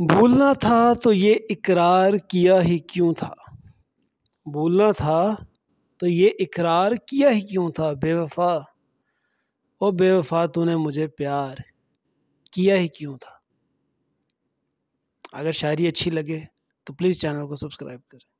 भूलना था तो ये इकरार किया ही क्यों था भूलना था तो ये इकरार किया ही क्यों था बेवफा ओ बेवफा तूने मुझे प्यार किया ही क्यों था अगर शायरी अच्छी लगे तो प्लीज़ चैनल को सब्सक्राइब करें